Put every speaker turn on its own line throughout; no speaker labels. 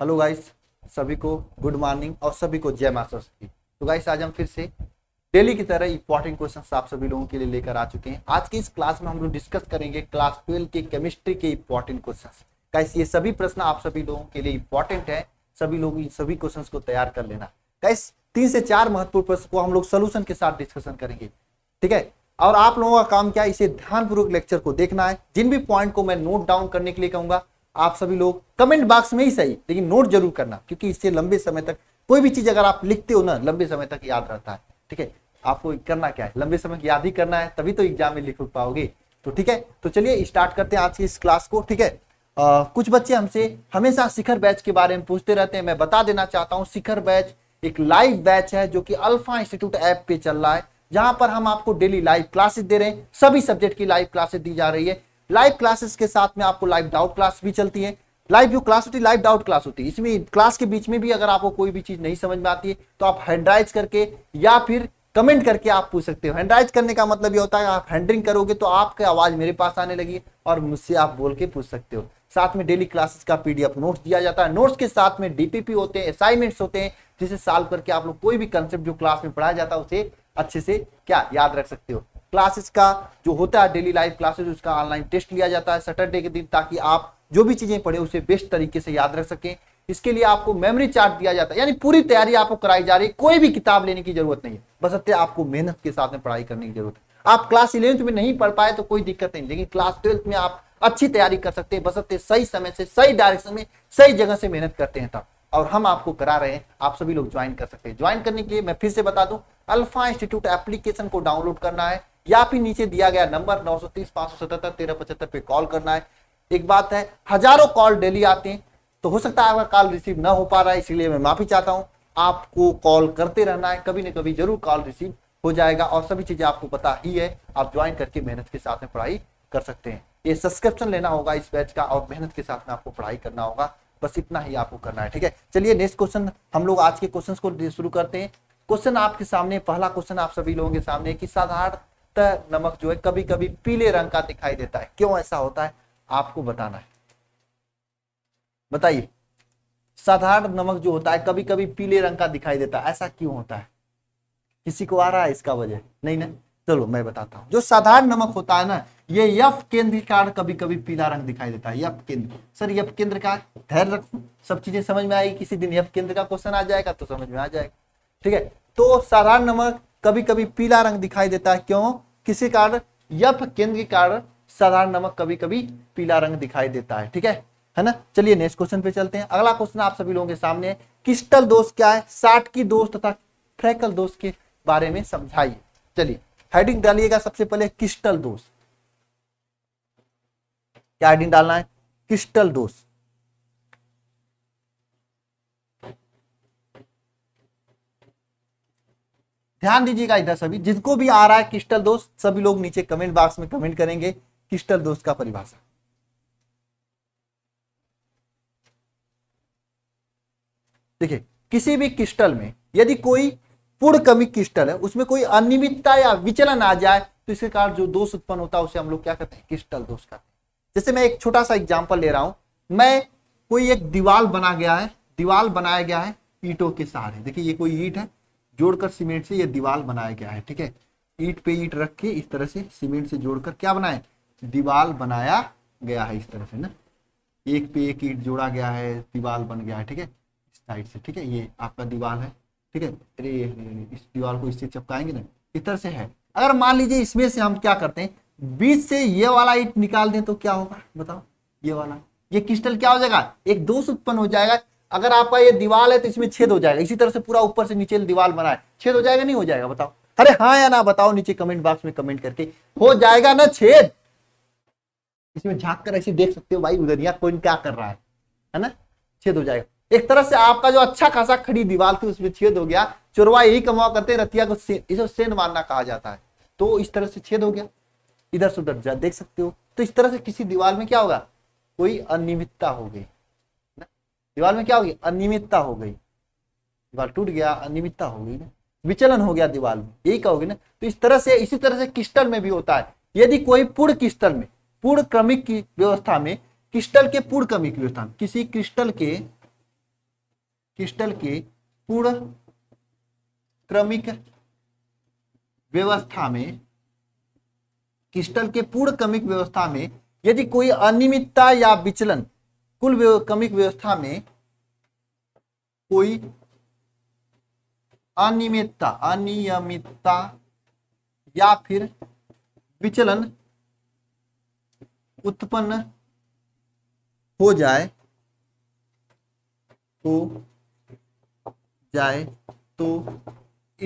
Hello guys सभी को good morning और सभी को जय मास्टर की तो गाइस आज हम फिर से डेली की तरह इंपॉर्टेंट क्वेश्चन आप सभी लोगों के लिए लेकर आ चुके हैं आज की इस क्लास में हम लोग डिस्कस करेंगे क्लास ट्वेल्व के केमिस्ट्री के इंपॉर्टेंट क्वेश्चन गाइस ये सभी प्रश्न आप सभी लोगों के लिए इंपॉर्टेंट है सभी लोग इन सभी क्वेश्चन को तैयार कर लेना गाइस तीन से चार महत्वपूर्ण प्रश्न को हम लोग सोल्यूशन के साथ डिस्कशन करेंगे ठीक है और आप लोगों का काम क्या है इसे ध्यानपूर्वक लेक्चर को देखना है जिन भी पॉइंट को मैं नोट डाउन करने के लिए कहूंगा आप सभी लोग कमेंट बॉक्स में ही सही लेकिन नोट जरूर करना क्योंकि इससे लंबे समय तक कोई भी चीज़ अगर आप लिखते हो ना लंबे समय तक याद रहता है ठीक है आपको करना क्या है लंबे समय याद ही करना है तभी तो एग्जाम में लिख पाओगे तो ठीक है तो चलिए स्टार्ट करते हैं आज की इस क्लास को ठीक है आ, कुछ बच्चे हमसे हमेशा शिखर बैच के बारे में पूछते रहते हैं मैं बता देना चाहता हूँ शिखर बैच एक लाइव बैच है जो कि अल्फा इंस्टीट्यूट ऐप पे चल रहा है जहां पर हम आपको डेली लाइव क्लासेस दे रहे हैं सभी सब्जेक्ट की लाइव क्लासेस दी जा रही है लाइव क्लासेस के साथ में आपको लाइव डाउट क्लास भी चलती है लाइव जो क्लास होती है लाइव डाउट क्लास होती है इसमें क्लास के बीच में भी अगर आपको कोई भी चीज नहीं समझ में आती है तो आप हैंडराइज करके या फिर कमेंट करके आप पूछ सकते हो हैंडराइज करने का मतलब ये होता है आप हैंडरिंग करोगे तो आपकी आवाज मेरे पास आने लगी और मुझसे आप बोल के पूछ सकते हो साथ में डेली क्लासेस का पीडीएफ नोट्स दिया जाता है नोट्स के साथ में डीपीपी होते हैं असाइनमेंट्स होते हैं जिसे सॉल्व करके आप लोग कोई भी कंसेप्ट जो क्लास में पढ़ाया जाता है उसे अच्छे से क्या याद रख सकते हो क्लासेस का जो होता है डेली लाइफ क्लासेज उसका ऑनलाइन टेस्ट लिया जाता है सैटरडे के दिन ताकि आप जो भी चीज़ें पढ़े उसे बेस्ट तरीके से याद रख सकें इसके लिए आपको मेमोरी चार्ट दिया जाता है यानी पूरी तैयारी आपको कराई जा रही है कोई भी किताब लेने की जरूरत नहीं है बस अत्य आपको मेहनत के साथ में पढ़ाई करने की जरूरत है आप क्लास इलेवंथ में नहीं पढ़ पाए तो कोई दिक्कत नहीं लेकिन क्लास ट्वेल्थ में आप अच्छी तैयारी कर सकते हैं बस अत्य सही समय से सही डायरेक्शन में सही जगह से मेहनत करते हैं तब और हम आपको करा रहे हैं आप सभी लोग ज्वाइन कर सकते हैं ज्वाइन करने के लिए मैं फिर से बता दूं अल्फा इंस्टीट्यूट एप्लीकेशन को डाउनलोड करना है या फिर नीचे दिया गया नंबर नौ सौ तीस पांच सौ सतहत्तर तेरह पचहत्तर पे कॉल करना है एक बात है हजारों कॉल डेली आते हैं तो हो सकता है आपका कॉल रिसीव ना हो पा रहा है इसलिए मैं माफी चाहता हूं आपको कॉल करते रहना है कभी ना कभी जरूर कॉल रिसीव हो जाएगा और सभी चीजें आपको पता ही है आप ज्वाइन करके मेहनत के साथ में पढ़ाई कर सकते हैं ये सब्सक्रिप्शन लेना होगा इस बैच का और मेहनत के साथ में आपको पढ़ाई करना होगा बस इतना ही आपको करना है ठीक है चलिए नेक्स्ट क्वेश्चन हम लोग आज के क्वेश्चन को शुरू करते हैं क्वेश्चन आपके सामने पहला क्वेश्चन आप सभी लोगों के सामने कि साधारण तह नमक जो है कभी कभी पीले रंग का दिखाई देता है क्यों ऐसा होता है आपको बताना है बताइए साधारण नमक जो होता है कभी कभी पीले रंग का दिखाई देता है ऐसा क्यों होता है किसी को आ रहा है इसका वजह नहीं ना चलो मैं बताता हूं जो साधारण नमक होता है ना ये यफ केंद्र कारण कभी कभी पीला रंग दिखाई देता है यफ केंद्र सर यफ केंद्र का धैर्य रखो सब चीजें समझ में आएगी किसी दिन यफ केंद्र का क्वेश्चन आ जाएगा तो समझ में आ जाएगा ठीक है तो साधारण नमक कभी कभी पीला रंग दिखाई देता है क्यों किसी कारण यप केंद्र के कारण साधारण नमक कभी कभी पीला रंग दिखाई देता है ठीक है है ना चलिए नेक्स्ट क्वेश्चन पे चलते हैं अगला क्वेश्चन आप सभी लोगों के सामने किस्टल क्रिस्टल दोष क्या है साठ की दोष तथा फ्रैकल दोष के बारे में समझाइए चलिए हेडिंग डालिएगा सबसे पहले क्रिस्टल दोष क्या हेडिंग डालना है क्रिस्टल दोष ध्यान दीजिएगा इधर सभी जिनको भी आ रहा है क्रिस्टल दोष सभी लोग नीचे कमेंट बॉक्स में कमेंट करेंगे क्रिस्टल दोष का परिभाषा देखिए किसी भी क्रिस्टल में यदि कोई पूर्ण कमी क्रिस्टल है उसमें कोई अनियमितता या विचलन आ जाए तो इसके कारण जो दोष उत्पन्न होता है उसे हम लोग क्या कहते हैं क्रिस्टल दोष कहते हैं जैसे मैं एक छोटा सा एग्जाम्पल ले रहा हूं मैं कोई एक दीवाल बना गया है दीवाल बनाया गया है ईटों के सहारे देखिए ये कोई ईट है जोड़कर सीमेंट से ये दीवार बनाया गया है ठीक है ईट पे ईट रख के इस तरह से सीमेंट से जोड़कर क्या बनाए दीवार बनाया गया है इस तरह से ना एक पे एक ईट जोड़ा गया है दीवार बन गया है ठीक है इस साइड से ठीक है ये आपका दीवार है ठीक है अरे इस दीवार को इससे चपकाएंगे ना इस तरह से है अगर मान लीजिए इसमें से हम क्या करते हैं बीच से ये वाला ईट निकाल दें तो क्या होगा बताओ ये वाला ये क्रिस्टल क्या हो जाएगा एक दोष उत्पन्न हो जाएगा अगर आपका ये दीवाल है तो इसमें छेद हो जाएगा इसी तरह से पूरा ऊपर से नीचे दीवाल बना है छेद हो जाएगा नहीं हो जाएगा बताओ अरे हाँ या ना बताओ नीचे कमेंट बॉक्स में कमेंट करके हो जाएगा ना छेद इसमें झांक कर ऐसे देख सकते हो भाई उधरिया कोई क्या कर रहा है है ना छेद हो जाएगा एक तरह से आपका जो अच्छा खासा खड़ी दीवार थी उसमें छेद हो गया चोरवा यही कमा करते रतिया को इसे सेन मारना कहा जाता है तो इस तरह से छेद हो गया इधर से उधर देख सकते हो तो इस तरह से किसी दीवार में क्या होगा कोई अनियमितता हो गई दीवार में क्या हो गई अनियमितता हो गई दीवार टूट गया अनियमितता हो गई ना विचलन हो गया दीवार में यही कहोगे ना तो इस तरह से इसी तरह से क्रिस्टल में भी होता है यदि कोई पूर्ण क्रिस्टल में पूर्ण क्रमिक की व्यवस्था में क्रिस्टल के पूर्ण क्रमिक व्यवस्था में किसी क्रिस्टल के क्रिस्टल के पूर्ण क्रमिक व्यवस्था में क्रिस्टल के पूर्ण क्रमिक व्यवस्था में यदि कोई अनियमितता या विचलन कुल क्रमिक व्यवस्था में कोई अनियमितता अनियमितता या फिर विचलन उत्पन्न हो जाए तो जाए तो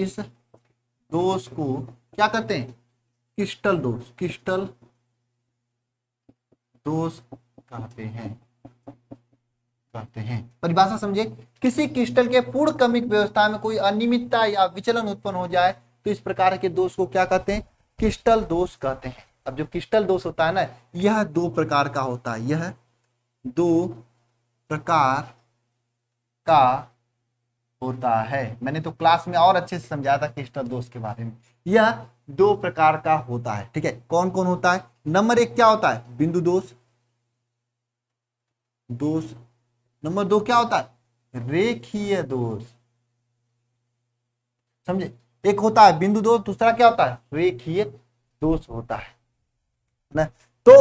इस दोष को क्या कहते हैं क्रिस्टल दोष क्रिस्टल दोष कहते हैं करते हैं परिभाषा समझे किसी क्रिस्टल के पूर्ण कमिक व्यवस्था में कोई अनियमितता या विचलन उत्पन्न हो जाए तो इस प्रकार के दोष को क्या कहते हैं क्रिस्टल दोष कहते हैं अब जो क्रिस्टल दोष होता है ना यह दो प्रकार का होता है यह दो प्रकार का होता है मैंने तो क्लास में और अच्छे से समझाया था क्रिस्टल दोष के बारे में यह दो प्रकार का होता है ठीक है कौन कौन होता है नंबर एक क्या होता है बिंदु दोष दोष नंबर दो क्या होता है रेखीय दोष समझे एक होता है बिंदु दोष दूसरा क्या होता है रेखीय दोष होता है ना तो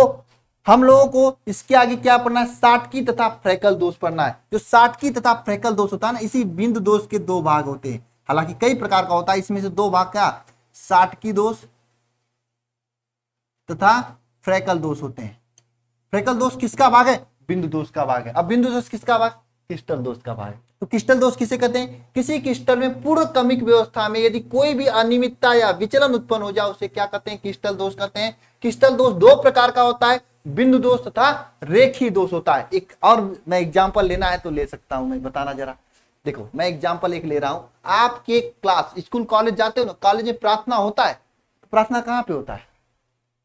हम लोगों को इसके आगे क्या पढ़ना है की तथा फ्रैकल दोष पढ़ना है जो साटकी तथा फ्रैकल दोष होता है ना इसी बिंदु दोष के दो भाग होते हैं हालांकि कई प्रकार का होता है इसमें से दो भाग क्या की दोष तथा फ्रैकल दोष होते हैं फ्रैकल दोष किसका भाग है बिंदु दोष का भाग है अब बिंदु दोष किसका भाग क्रिस्टल दोष का भाग है तो क्रिस्टल दोष किसे कहते हैं किसी क्रिस्टल में पूर्ण कमिक व्यवस्था में यदि कोई भी अनियमितता या विचलन उत्पन्न हो जाए उसे क्या कहते हैं क्रिस्टल दोष कहते हैं क्रिस्टल दोष दो प्रकार का होता है बिंदु दोष तथा रेखी दोष होता है एक और मैं एग्जाम्पल लेना है तो ले सकता हूं मैं बताना जरा देखो मैं एग्जाम्पल एक ले रहा हूं आपके क्लास स्कूल कॉलेज जाते हो ना कॉलेज में प्रार्थना होता है प्रार्थना कहाँ पे होता है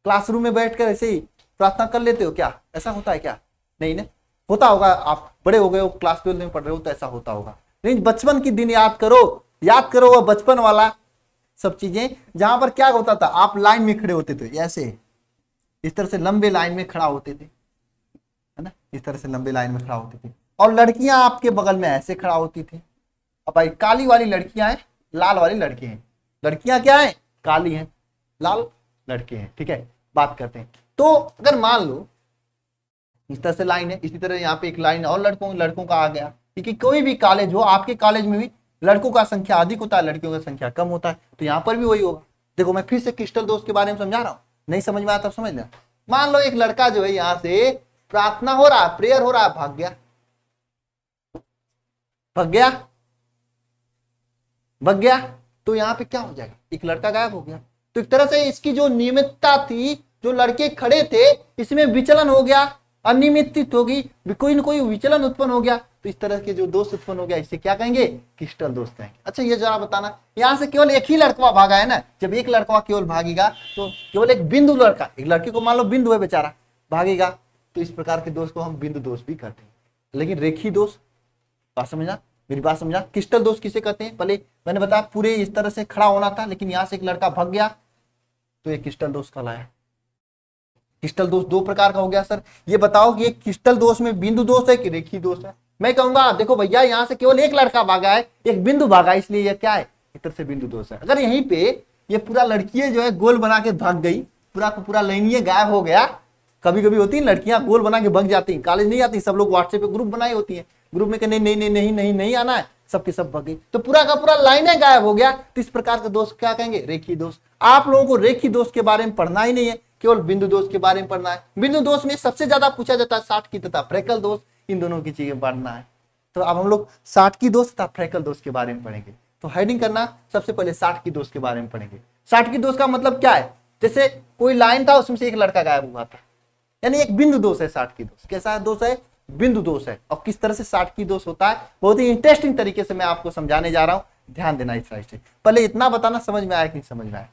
क्लासरूम में बैठकर ऐसे ही प्रार्थना कर लेते हो क्या ऐसा होता है क्या नहीं ना होता होगा आप बड़े हो गए हो क्लास ट्वेल्थ में पढ़ रहे हो तो ऐसा होता होगा लेकिन बचपन की दिन याद करो याद करो वह बचपन वाला सब चीजें जहां पर क्या होता था आप लाइन में खड़े होते थे ऐसे इस तरह से लंबे लाइन में खड़ा होते थे है ना इस तरह से लंबे लाइन में खड़ा होते थे और लड़कियां आपके बगल में ऐसे खड़ा होती थी अब भाई काली वाली लड़कियां हैं लाल वाली लड़के हैं लड़कियां क्या है काली हैं लाल लड़के हैं ठीक है बात करते हैं तो अगर मान लो इस तरह से लाइन है इसी तरह यहाँ पे एक लाइन और लड़कों लड़कों का आ गया क्योंकि कोई भी कॉलेज हो आपके कॉलेज में भी लड़कों का संख्या अधिक होता है लड़कियों का संख्या कम होता है तो यहाँ पर भी वही होगा देखो मैं फिर से क्रिस्टल दोस्त के बारे में समझा रहा हूँ नहीं समझ में आता तो समझ लिया मान लो एक लड़का जो है यहाँ से प्रार्थना हो रहा प्रेयर हो रहा भाग गया भग गया भग गया तो यहाँ पे क्या हो जाएगा एक लड़का गायब हो गया तो एक तरह से इसकी जो नियमितता थी जो लड़के खड़े थे इसमें विचलन हो गया अनियमित होगी कोई ना कोई विचलन उत्पन्न हो गया तो इस तरह के जो दोष उत्पन्न हो गया इसे क्या कहेंगे क्रिस्टल दोष कहेंगे अच्छा ये जरा बताना यहाँ से केवल एक ही लड़कवा भागा है ना जब एक लड़कवा केवल भागेगा तो केवल एक बिंदु लड़का एक लड़की को मान लो बिंदु है बेचारा भागेगा तो इस प्रकार के दोष को हम बिंदु दोष भी कहते हैं लेकिन रेखी दोष बात समझना मेरी बात समझा क्रिस्टल दोष किसे कहते हैं पहले मैंने बताया पूरे इस तरह से खड़ा होना था लेकिन यहाँ से एक लड़का भाग गया तो एक क्रिस्टल दोष कहलाया क्रिस्टल दोष दो प्रकार का हो गया सर ये बताओ कि क्रिस्टल दोष में बिंदु दोष है कि रेखी दोष है मैं कहूंगा देखो भैया यहाँ से केवल एक लड़का भागा है एक बिंदु भागा इसलिए यह क्या है इतर से बिंदु दोष है अगर यहीं पे ये पूरा लड़की जो है गोल बना के भाग गई पूरा को पूरा लाइनिए गायब हो गया कभी कभी होती है लड़कियां गोल बना के भग जाती हैं कॉलेज नहीं आती सब लोग व्हाट्सएप पे ग्रुप बनाई होती हैं ग्रुप में नहीं नहीं नहीं नहीं नहीं नहीं आना है सबके सब भग गई तो पूरा का पूरा लाइन गायब हो गया तो इस प्रकार का दोष क्या कहेंगे रेखी दोष आप लोगों को रेखी दोष के बारे में पढ़ना ही नहीं है केवल बिंदु दोष के बारे में पढ़ना है बिंदु दोष में सबसे ज्यादा पूछा जाता है साठ की तथा फ्रैकल दोष इन दोनों की चीजें पढ़ना है तो अब हम लोग साठ की दोष तथा फ्रैकल दोष के बारे में पढ़ेंगे तो हेडिंग करना सबसे पहले साठ की दोष के बारे में पढ़ेंगे साठ की दोष का मतलब क्या है जैसे कोई लाइन था उसमें से एक लड़का गायब हुआ था यानी एक बिंदु दोष है साठ की दोष कैसा दोष है बिंदु दोष है और किस तरह से साठ की दोष होता है बहुत ही इंटरेस्टिंग तरीके से मैं आपको समझाने जा रहा हूँ ध्यान देना इस पहले इतना बताना समझ में आया कि नहीं समझ में आया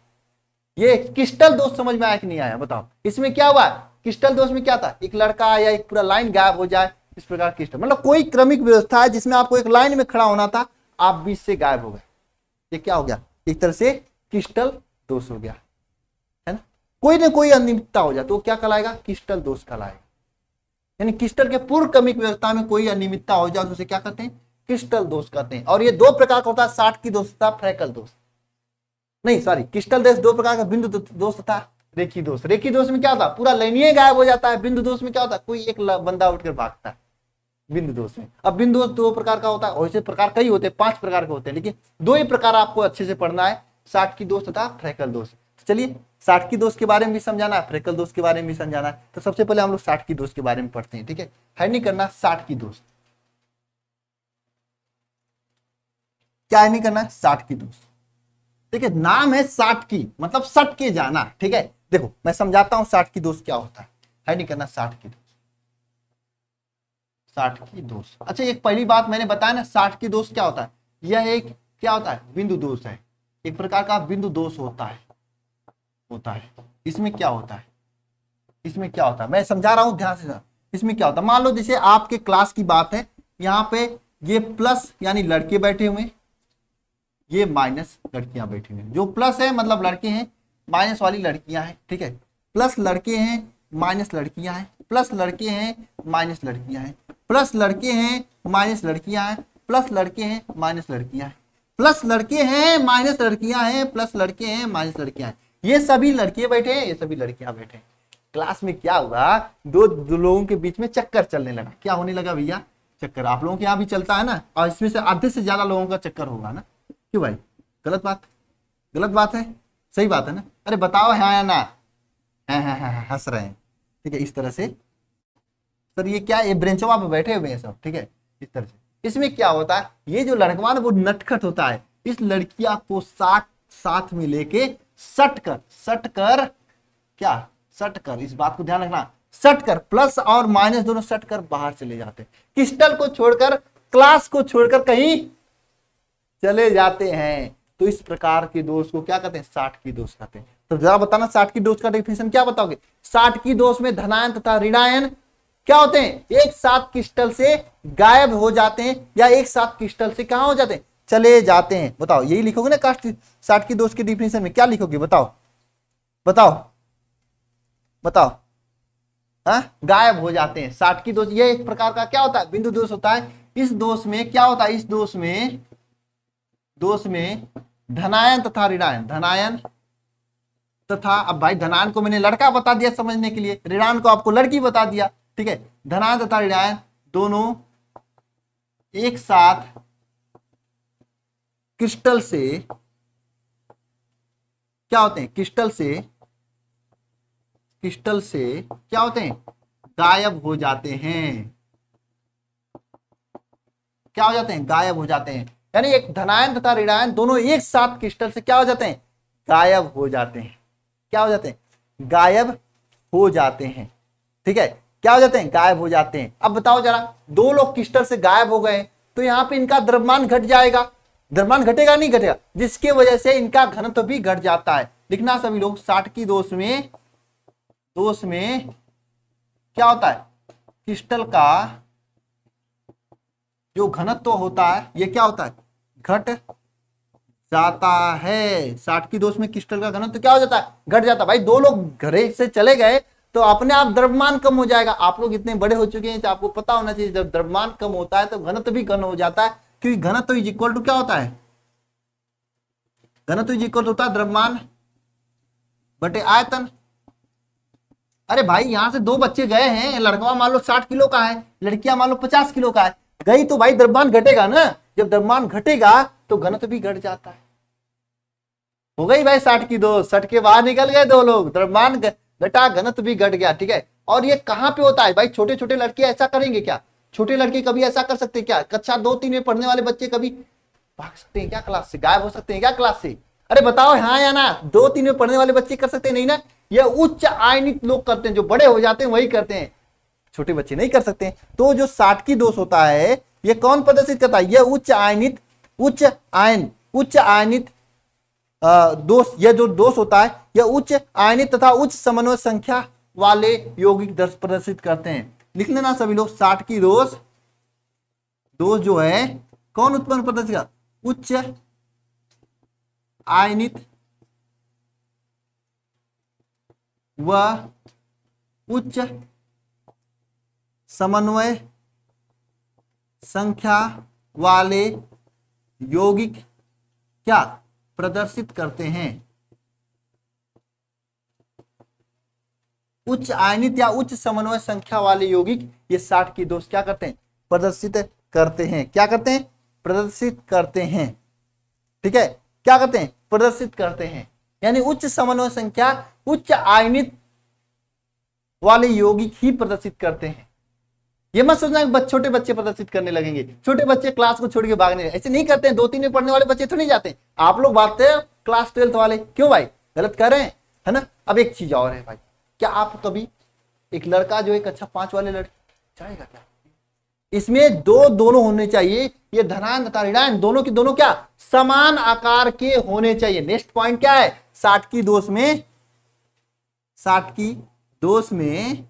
ये क्रिस्टल दोष समझ में आया कि नहीं आया बताओ इसमें क्या हुआ क्रिस्टल दोष में क्या था एक लड़का या एक पूरा लाइन गायब हो जाए इस प्रकार क्रिस्टल मतलब कोई क्रमिक व्यवस्था है जिसमें आपको एक लाइन में खड़ा होना था आप बीच से गायब हो गए ये क्या हो गया एक तरह से क्रिस्टल दोष हो गया है ना कोई ना कोई अनियमितता हो जाए तो क्या कहलाएगा क्रिस्टल दोष कहलाएगा यानी क्रिस्टल के पूर्व क्रमिक व्यवस्था में कोई अनियमितता हो जाए तो उसे क्या कहते हैं क्रिस्टल दोष कहते हैं और ये दो प्रकार का होता है साठ की दोषता फ्रैकल दोष नहीं सॉरी क्रिस्टल दोष दो प्रकार का बिंदु दोष था रेखी दोष रेखी दोष में क्या होता पूरा लाइनिए गायब हो जाता है बिंदु दोष में क्या होता कोई एक बंदा उठकर भागता है बिंदु दोष में अब बिंदु दोष दो प्रकार का होता है वैसे प्रकार कई होते हैं पांच प्रकार के होते हैं लेकिन दो ही प्रकार आपको अच्छे से पढ़ना है साठ की दोष तथा तो फ्रैकल दोष चलिए साठ की दोष के बारे में भी समझाना है फ्रैकल दोष के बारे में भी समझाना है तो सबसे पहले हम लोग साठ की दोष के बारे में पढ़ते हैं ठीक है है नहीं करना साठ की दोष क्या है नहीं करना साठ की दोष ठीक है नाम है साठ की मतलब सट के जाना ठीक है देखो मैं समझाता हूं साठ की दोष क्या होता है है नहीं करना साठ की दोष साठ की दोष अच्छा एक पहली बात मैंने बताया ना साठ की दोष क्या होता है यह एक क्या होता है बिंदु दोष है एक प्रकार का बिंदु दोष होता है होता है इसमें क्या होता है इसमें क्या होता है मैं समझा रहा हूं ध्यान से इसमें क्या होता है मान लो जैसे आपके क्लास की बात है यहाँ पे ये प्लस यानी लड़के बैठे हुए ये माइनस लड़कियां बैठी हुई जो प्लस है मतलब लड़के हैं माइनस वाली लड़कियां हैं ठीक है प्लस लड़के हैं माइनस लड़कियां हैं प्लस लड़के हैं माइनस लड़कियां हैं प्लस लड़के हैं माइनस लड़कियां हैं प्लस लड़के हैं माइनस लड़कियां हैं प्लस लड़के हैं माइनस लड़कियां हैं प्लस लड़के हैं माइनस लड़कियां हैं ये सभी लड़के बैठे हैं ये सभी लड़कियां बैठे हैं क्लास में क्या हुआ दो, दो लोगों के बीच में चक्कर चलने लगा क्या होने लगा भैया चक्कर आप लोगों के यहाँ भी चलता है ना और इसमें से आधे से ज्यादा लोगों का चक्कर होगा ना क्यों भाई गलत बात गलत बात है सही बात है ना अरे बताओ है या ना हाँ हाँ हाँ हंस रहे हैं ठीक है इस तरह से सर ये क्या ये ब्रेंचों वहां पर बैठे हुए हैं सब ठीक है इस तरह से इसमें क्या होता है ये जो लड़कवान वो नटखट होता है इस लड़किया को साथ साथ में लेके सट कर सट कर क्या सट कर इस बात को ध्यान रखना सट कर प्लस और माइनस दोनों सट कर बाहर चले जाते क्रिस्टल को छोड़कर क्लास को छोड़कर कहीं चले जाते हैं तो इस प्रकार के दोष को क्या कहते हैं साठ की दोष कहते हैं तो जरा बताना साठ की दोष का डेफिनेशन क्या बताओगे साठ की दोष में धनायन तथा ऋणायन क्या होते हैं एक साथ क्रिस्टल से गायब हो जाते हैं या एक साथ क्रिस्टल से कहा हो जाते हैं चले जाते हैं बताओ यही लिखोगे ना कास्ट साठ की दोष के डिफिनेशन में क्या लिखोगे बताओ बताओ बताओ हा? गायब हो जाते हैं साठ की दोष ये एक प्रकार का क्या होता है बिंदु दोष होता है इस दोष में क्या होता है इस दोष में दोष में धनायन तथा ऋणायन धनायन तथा अब भाई धनायन को मैंने लड़का बता दिया समझने के लिए ऋणायन को आपको लड़की बता दिया ठीक है धनायन तथा ऋणायन दोनों एक साथ क्रिस्टल से क्या होते हैं क्रिस्टल से क्रिस्टल से क्या होते हैं गायब हो जाते हैं क्या हो जाते हैं गायब हो जाते हैं यानी एक धनायन तथा ऋणायन दोनों एक साथ क्रिस्टल से क्या हो जाते हैं गायब हो जाते हैं क्या हो जाते हैं गायब हो जाते हैं ठीक है क्या हो जाते हैं गायब हो जाते हैं अब बताओ जरा दो लोग क्रिस्टल से गायब हो गए तो यहाँ पे इनका द्रव्यमान घट जाएगा द्रव्यमान घटेगा नहीं घटेगा जिसके वजह से इनका घनत्व भी घट जाता है लिखना सभी लोग साठ की दोष में दोष में क्या होता है क्रिस्टल का जो घनत्व होता है ये क्या होता है घट जाता है साठ की दोष में क्रिस्टल का घनत्व क्या हो जाता है घट जाता है भाई दो लोग घरे से चले गए तो अपने आप द्रव्यमान कम हो जाएगा आप लोग इतने बड़े हो चुके हैं तो आपको पता होना चाहिए जब द्रव्यमान कम होता है तो घनत्व भी कम हो जाता है क्योंकि घनत्व इज इक्वल टू क्या होता है घनत्व इज इक्वल होता है द्रव्यमान बटे आयतन अरे भाई यहाँ से दो बच्चे गए हैं लड़का मान लो साठ किलो का है लड़कियां मान लो पचास किलो का है गई तो भाई द्रव्यमान घटेगा ना जब द्रव्यमान घटेगा तो घनत्व भी घट जाता है हो गई भाई साठ की दो सठ के बाहर निकल गए दो लोग द्रव्यमान घटा घनत्व भी घट गया ठीक है और ये कहाँ पे होता है भाई छोटे छोटे लड़के ऐसा करेंगे क्या छोटे लड़के कभी ऐसा कर सकते हैं क्या कक्षा दो तीन में पढ़ने वाले बच्चे कभी भाग सकते हैं क्या क्लास से गायब हो सकते हैं क्या क्लास से अरे बताओ हाँ या ना दो तीन में पढ़ने वाले बच्चे कर सकते हैं नहीं ना ये उच्च आयनित लोग करते हैं जो बड़े हो जाते हैं वही करते हैं छोटे बच्चे नहीं कर सकते तो जो साठ की दोष होता है यह कौन प्रदर्शित करता है यह उच्च आयनित उच्च आयन उच्च आयनित दोष यह जो दोष होता है यह उच्च आयनित तथा उच्च समन्वय संख्या वाले यौगिक दर्श प्रदर्शित करते हैं लिख लेना सभी लोग साठ की दोष दोष जो है कौन उत्पन्न प्रदर्शित कर उच्च आयनित व उच्च समन्वय संख्या वाले यौगिक क्या प्रदर्शित करते हैं उच्च आयनित या उच्च समन्वय संख्या वाले यौगिक ये साठ की दोष क्या करते हैं प्रदर्शित करते हैं क्या करते हैं प्रदर्शित करते हैं ठीक है क्या करते हैं प्रदर्शित करते हैं यानी उच्च समन्वय संख्या उच्च आयनित वाले यौगिक ही प्रदर्शित करते हैं ये मत सोचना बच, छोटे बच्चे प्रदर्शित करने लगेंगे छोटे बच्चे क्लास को छोड़ के भागने ऐसे नहीं करते हैं दो तीन में पढ़ने वाले बच्चे थोड़ी जाते आप लोग बात हैं क्लास ट्वेल्थ वाले क्यों भाई गलत कर रहे हैं है ना अब एक चीज और है भाई क्या आप कभी एक लड़का जो एक अच्छा पांच वाले लड़के जाएगा क्या इसमें दो दोनों होने चाहिए ये धनान तथा ऋणायन दोनों के दोनों क्या समान आकार के होने चाहिए नेक्स्ट पॉइंट क्या है साठ की दोष में साठ की दोष में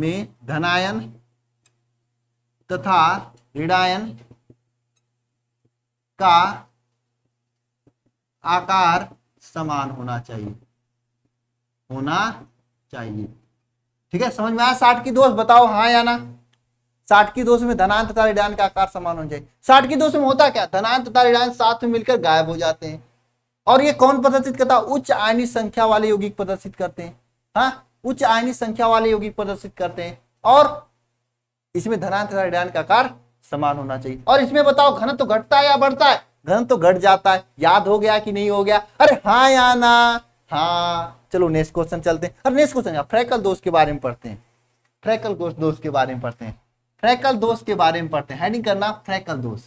में धनायन तथा ऋणायन का आकार समान होना चाहिए होना चाहिए ठीक है समझ में आया साठ की दोष बताओ हाँ या ना साठ की दोष में धनान तथा ऋणायन का आकार समान होना चाहिए साठ की दोष में होता क्या धनान तथा ऋणायन साथ में मिलकर गायब हो जाते हैं और ये कौन प्रदर्शित करता उच्च आयनी संख्या वाले यौगिक प्रदर्शित करते हैं हाँ उच्च आयनी संख्या वाले यौगिक प्रदर्शित करते हैं और इसमें धनान तथा ऋणान का आकार समान होना चाहिए और इसमें बताओ घन तो घटता है या बढ़ता है घन तो घट जाता है याद हो गया कि नहीं हो गया अरे हाँ या ना हाँ चलो नेक्स्ट क्वेश्चन चलते हैं अरे नेक्स्ट क्वेश्चन फ्रैकल दोष के बारे में पढ़ते हैं फ्रैकल दोष के बारे में पढ़ते हैं फ्रैकल दोष के बारे में पढ़ते हैं हेडिंग करना फ्रैकल दोष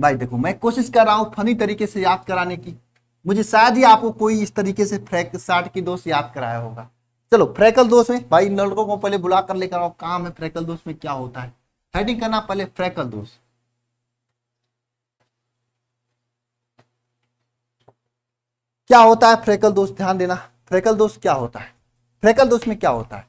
भाई देखो मैं कोशिश कर रहा हूं फनी तरीके से याद कराने की मुझे शायद ही आपको कोई इस तरीके से फ्रैक शार्ट की दोष याद कराया होगा चलो फ्रैकल दोष में भाई इन लड़कों को पहले बुला कर लेकर आओ काम है फ्रैकल दोष में क्या होता है हेडिंग करना पहले फ्रैकल दोष क्या होता है फ्रैकल दोष ध्यान देना फ्रैकल दोष क्या होता है फ्रैकल दोष में क्या होता है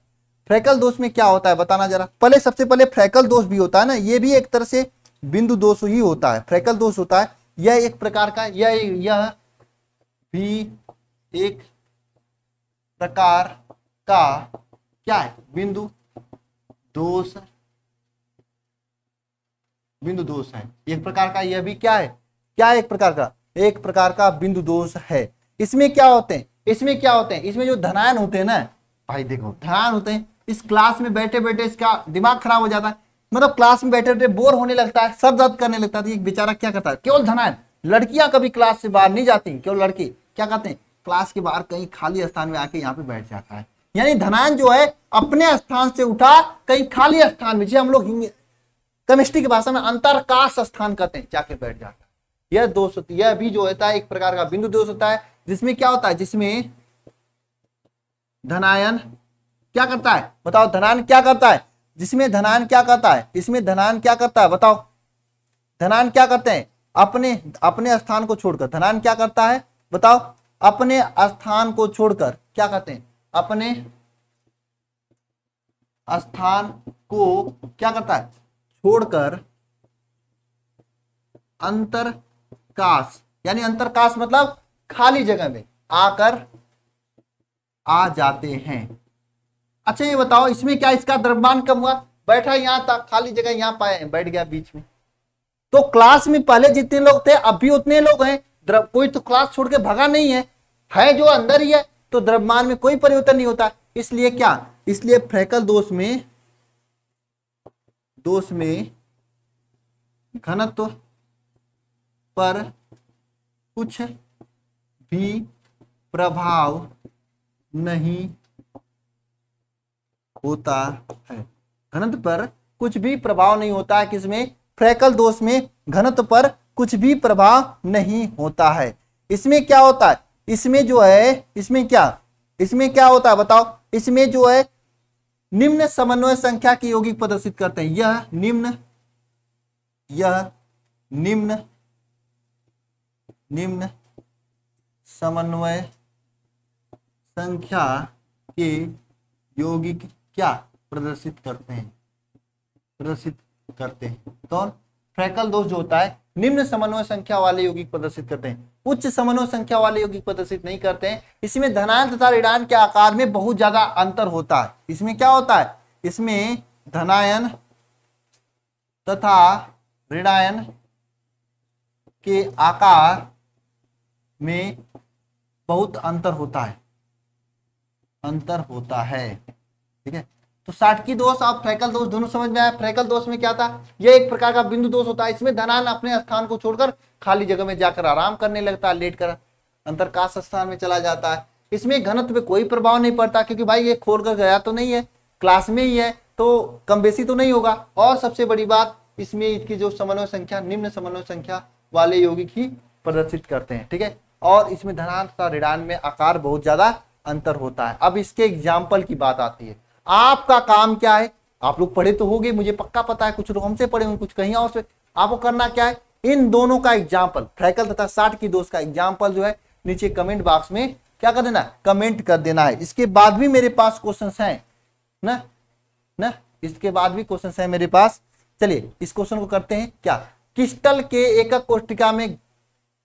फ्रैकल दोष में क्या होता है बताना जरा पहले सबसे पहले फ्रैकल दोष भी होता है ना ये भी एक तरह से बिंदु दोष ही होता है फ्रैकल दोष होता है यह एक प्रकार का यह यह भी एक प्रकार का क्या है बिंदु दोष बिंदु दोष है एक प्रकार का यह भी क्या है क्या एक प्रकार का एक प्रकार का बिंदु दोष है इसमें क्या होते हैं इसमें क्या होते हैं इसमें जो धनायन होते हैं ना भाई देखो धनायन होते हैं इस क्लास में बैठे बैठे इसका दिमाग खराब हो जाता है मतलब क्लास में बैठे बैठे बोर होने लगता है सब दर्द करने लगता है तो ये बेचारा क्या करता है केवल धनायन लड़कियां कभी क्लास से बाहर नहीं जाती क्यों लड़के क्या कहते हैं क्लास के बाहर कहीं खाली स्थान में आके यहाँ पे बैठ जाता है यानी धनान जो है अपने स्थान से उठा कहीं खाली स्थान में जिसे हम लोग केमिस्ट्री की भाषा में अंतरकाश स्थान कहते हैं जाके बैठ जाता है यह दोष होती यह भी जो होता है एक प्रकार का बिंदु दोष होता है जिसमें क्या होता है जिसमें धनायन क्या करता है बताओ धनान क्या करता है जिसमें धनान क्या करता है इसमें धनान क्या करता है बताओ धनान क्या करते हैं अपने अपने स्थान को छोड़कर धनान क्या करता है बताओ अपने स्थान को छोड़कर क्या कहते हैं अपने स्थान को क्या करता है छोड़कर अंतरकाश यानी अंतरकाश मतलब खाली जगह में आकर आ जाते हैं अच्छा ये बताओ इसमें क्या इसका द्रव्यमान कम हुआ बैठा यहां तक खाली जगह यहां पाए बैठ गया बीच में तो क्लास में पहले जितने लोग थे अब भी उतने लोग हैं द्रव कोई तो क्लास छोड़ के भगा नहीं है है जो अंदर ही है तो द्रव्यमान में कोई परिवर्तन नहीं होता इसलिए क्या इसलिए फ्रैकल दोष में दोष में घनत्व पर कुछ भी प्रभाव नहीं होता है घनत्व पर कुछ भी प्रभाव नहीं होता है किसमें फ्रैकल दोष में घनत्व पर कुछ भी प्रभाव नहीं होता है इसमें क्या होता है इसमें जो है इसमें क्या इसमें क्या होता है बताओ इसमें जो है निम्न समन्वय संख्या की यौगिक प्रदर्शित करते हैं यह निम्न यह निम्न निम्न समन्वय संख्या के यौगिक क्या प्रदर्शित करते हैं प्रदर्शित करते हैं कौन तो फ्रैकल दोष जो होता है निम्न समन्वय संख्या वाले यौगिक प्रदर्शित करते हैं उच्च समन्वय संख्या वाले यौगिक प्रदर्शित नहीं करते हैं इसमें धनायन तथा ऋणायन के आकार में बहुत ज्यादा अंतर होता है इसमें क्या होता है इसमें धनायन तथा ऋणायन के आकार में बहुत अंतर होता है अंतर होता है ठीक है तो साठ की दोष और फ्रैकल दोष दोनों समझ में आया फ्रैकल दोष में क्या था यह एक प्रकार का बिंदु दोष होता है इसमें धनान अपने स्थान को छोड़कर खाली जगह में जाकर आराम करने लगता है लेट कर अंतरकाश स्थान में चला जाता है इसमें घनत्व पे कोई प्रभाव नहीं पड़ता क्योंकि भाई ये खोल कर गया तो नहीं है क्लास में ही है तो कम बेसी तो नहीं होगा और सबसे बड़ी बात इसमें इसकी जो समन्वय संख्या निम्न समन्वय संख्या वाले यौगिक ही प्रदर्शित करते हैं ठीक है और इसमें धनान तथा ऋणान में आकार बहुत ज्यादा अंतर होता है अब इसके एग्जाम्पल की बात आती है आपका काम क्या है आप लोग पढ़े तो होगे मुझे पक्का पता है कुछ लोग हमसे पढ़े होंगे कुछ कहीं और से आपको करना क्या है इन दोनों का एग्जाम्पल फ्रैकल तथा साठ की दोस्त का एग्जाम्पल जो है नीचे कमेंट बॉक्स में क्या कर देना कमेंट कर देना है इसके बाद भी मेरे पास क्वेश्चन है ना ना इसके बाद भी क्वेश्चन है मेरे पास चलिए इस क्वेश्चन को करते हैं क्या क्रिस्टल के एकक कोष्टिका में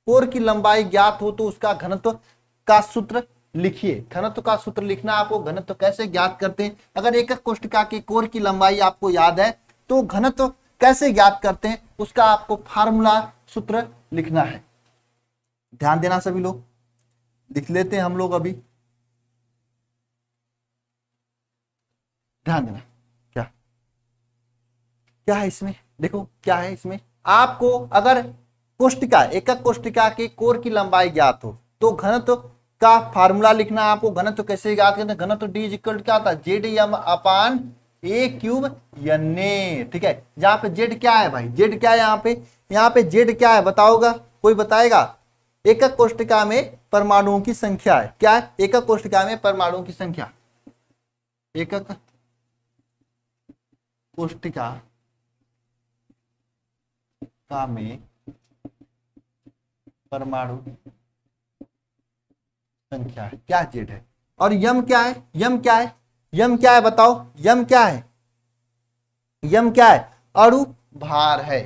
कोर की लंबाई ज्ञात हो तो उसका घनत्व का सूत्र लिखिए घनत्व का सूत्र लिखना आपको घनत्व कैसे ज्ञात करते हैं अगर एक कोष्टिका के कोर की लंबाई आपको याद है तो घनत्व कैसे ज्ञात करते हैं उसका आपको फार्मूला सूत्र लिखना है ध्यान देना सभी लोग लिख लेते हैं हम लोग अभी ध्यान देना क्या क्या है इसमें देखो क्या है इसमें आपको अगर कोष्टिका एकक कोष्टिका के कोर की लंबाई ज्ञात हो तो घनत्व का फार्मूला लिखना आपको घनत्व तो कैसे याद करते हैं घनत्व डी इज इक्वल क्या होता है Z M upon A cube N A ठीक है यहाँ पे जेड क्या है भाई जेड क्या है यहाँ पे यहाँ पे जेड क्या है बताओगा कोई बताएगा एकक कोष्टिका में परमाणुओं की संख्या है क्या है एकक कोष्टिका में परमाणुओं की संख्या एकक कोष्टिका का में परमाणु संख्या है क्या जेड है और यम क्या है यम क्या है यम क्या है बताओ यम क्या है यम क्या है अणु भार है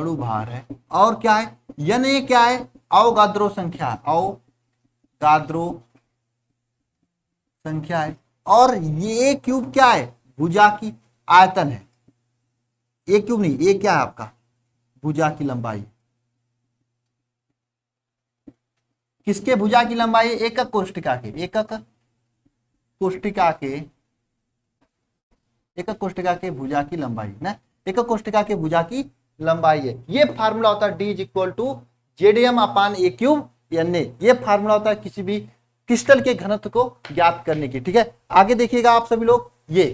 अणु भार है और क्या है यने क्या है अवगाद्रो संख्या अवगाद्रो संख्या है और ये क्यूब क्या है भुजा की आयतन है ए क्यूब नहीं ए क्या है आपका भुजा की लंबाई किसके भुजा की लंबाई एक कोष्टिका के एकक कोष्टिका के एकक कोष्टिका के भुजा की लंबाई ना एक कोष्टिका के भुजा की लंबाई है ये फार्मूला होता है D is equal to Z M upon A cube N A ये फार्मूला होता है किसी भी क्रिस्टल के घनत्व को ज्ञात करने की ठीक है आगे देखिएगा आप सभी लोग ये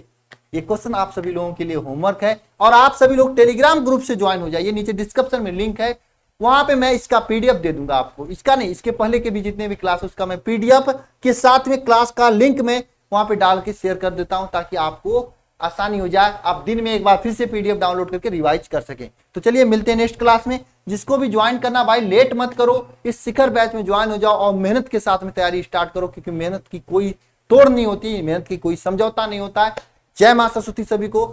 ये क्वेश्चन आप सभी लोगों के लिए होमवर्क है और आप सभी लोग टेलीग्राम ग्रुप से ज्वाइन हो जाइए नीचे डिस्क्रिप्शन में लिंक है वहां पे मैं इसका पीडीएफ दे दूंगा आपको इसका नहीं इसके पहले के भी जितने भी क्लास उसका मैं पीडीएफ के साथ में क्लास का लिंक में वहां पे डाल के शेयर कर देता हूं ताकि आपको आसानी हो जाए आप दिन में एक बार फिर से पीडीएफ डाउनलोड करके रिवाइज कर सकें तो चलिए मिलते हैं नेक्स्ट क्लास में जिसको भी ज्वाइन करना भाई लेट मत करो इस शिखर बैच में ज्वाइन हो जाओ और मेहनत के साथ में तैयारी स्टार्ट करो क्योंकि मेहनत की कोई तोड़ नहीं होती मेहनत की कोई समझौता नहीं होता है जय माँ सरस्वती सभी को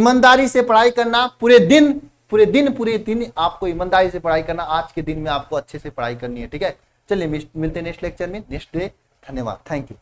ईमानदारी से पढ़ाई करना पूरे दिन पूरे दिन पूरे दिन आपको ईमानदारी से पढ़ाई करना आज के दिन में आपको अच्छे से पढ़ाई करनी है ठीक है चलिए मिलते हैं नेक्स्ट लेक्चर में नेक्स्ट डे धन्यवाद थैंक यू